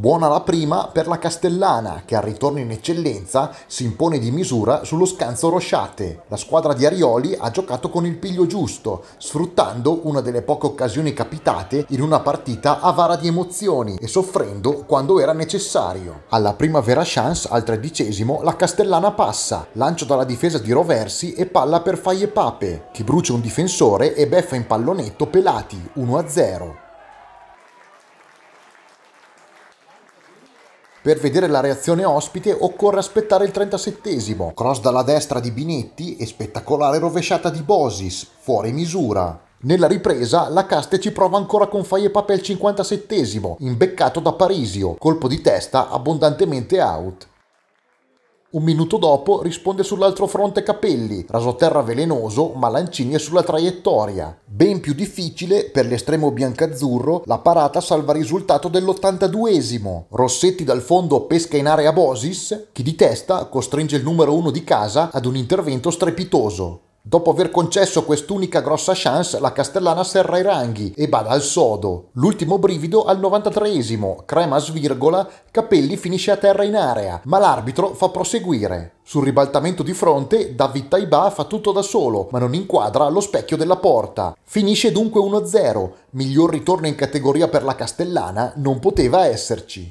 Buona la prima per la Castellana, che al ritorno in eccellenza si impone di misura sullo scanso Rosciate. La squadra di Arioli ha giocato con il piglio giusto, sfruttando una delle poche occasioni capitate in una partita avara di emozioni e soffrendo quando era necessario. Alla prima vera chance, al tredicesimo, la Castellana passa, lancio dalla difesa di Roversi e palla per Faie Pape, che brucia un difensore e beffa in pallonetto Pelati 1-0. Per vedere la reazione ospite occorre aspettare il 37esimo, cross dalla destra di Binetti e spettacolare rovesciata di Bosis, fuori misura. Nella ripresa la Caste ci prova ancora con Faiepape Papel 57esimo, imbeccato da Parisio, colpo di testa abbondantemente out. Un minuto dopo risponde sull'altro fronte Capelli, rasoterra velenoso, ma Lancini è sulla traiettoria. Ben più difficile per l'estremo biancazzurro, la parata salva risultato dell'82esimo. Rossetti dal fondo pesca in area Bosis, chi di testa costringe il numero uno di casa ad un intervento strepitoso. Dopo aver concesso quest'unica grossa chance, la Castellana serra i ranghi e bada al sodo. L'ultimo brivido al 93esimo, Crema svirgola, Capelli finisce a terra in area, ma l'arbitro fa proseguire. Sul ribaltamento di fronte, David Taiba fa tutto da solo, ma non inquadra lo specchio della porta. Finisce dunque 1-0, miglior ritorno in categoria per la Castellana non poteva esserci.